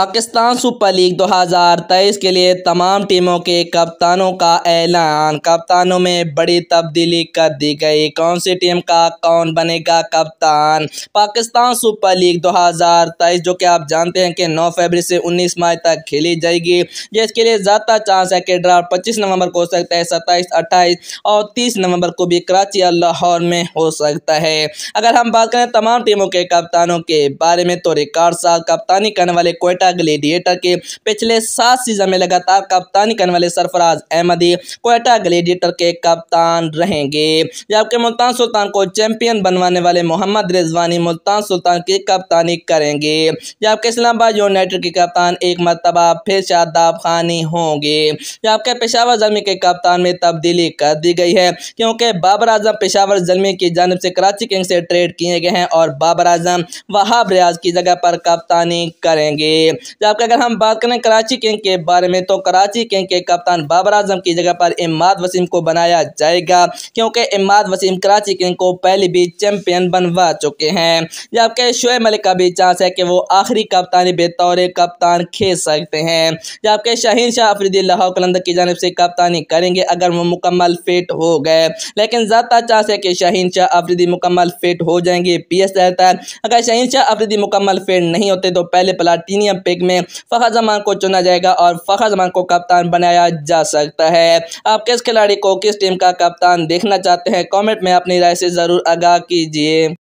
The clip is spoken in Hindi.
पाकिस्तान सुपर लीग 2023 के लिए तमाम टीमों के कप्तानों का ऐलान कप्तानों में बड़ी तब्दीली कर दी गई कौन सी टीम का कौन बनेगा कप्तान पाकिस्तान सुपर लीग 2023 जो कि आप जानते हैं कि 9 फरवरी से 19 मई तक खेली जाएगी जिसके लिए ज़्यादा चांस है कि ड्राफ्ट पच्चीस नवंबर को हो सकता है सत्ताईस अट्ठाईस और तीस नवंबर को भी कराची और लाहौर में हो सकता है अगर हम बात करें तमाम टीमों के कप्तानों के बारे में तो रिकॉर्ड साल कप्तानी करने वाले कोयटा कोयटा ग्लेडिएटर के पिछले सात सीजन में लगातार कप्तानी करने वाले सरफराज अहमदी कोयटा ग्लेडिएटर के कप्तान रहेंगे जबकि मुल्तान सुल्तान को चैंपियन बनवाने वाले मोहम्मद रिजवानी मुल्तान सुल्तान की कप्तानी करेंगे जबकि इस्लामाबाद यूनाइटेड के कप्तान एक मरतबा फिर शादाब खानी होंगे जबकि पेशावर जमी के कप्तान में तब्दीली कर दी गई है क्योंकि बाबर आजम पेशावर जमी की जानब से कराची किंग्स से ट्रेड किए गए हैं और बाबर आजम वहाब रियाज की जगह पर कप्तानी करेंगे जबकि अगर हम बात करें कराची किंग के बारे में तो कराची किंग के कप्तान बाबर आजम की जगह पर इमाद वसीम को बनाया जाएगा क्योंकि इमाद वसीम कराची किंग को पहले भी चैंपियन बनवा चुके हैं जबकि शोएब मलिक का भी चांस है कि वो आखिरी कप्तानी बेतौर कप्तान खेल सकते हैं जबकि शाहीन शाह अफरीदी लाहौर कलंदर की जानब से कप्तानी करेंगे अगर वो मुकम्मल फिट हो गए लेकिन ज़्यादा चांस है कि शाहीन शाह अफरीदी मुकम्मल फिट हो जाएंगे पी एस रहता है अगर शाहीन शाह अफरीदी मुकम्मल फिट नहीं होते तो पहले प्लाटीनियम पिक में फ़खर जमान को चुना जाएगा और फ़खर जमान को कप्तान बनाया जा सकता है आप किस खिलाड़ी को किस टीम का कप्तान देखना चाहते हैं कमेंट में अपनी राय से ज़रूर आगाह कीजिए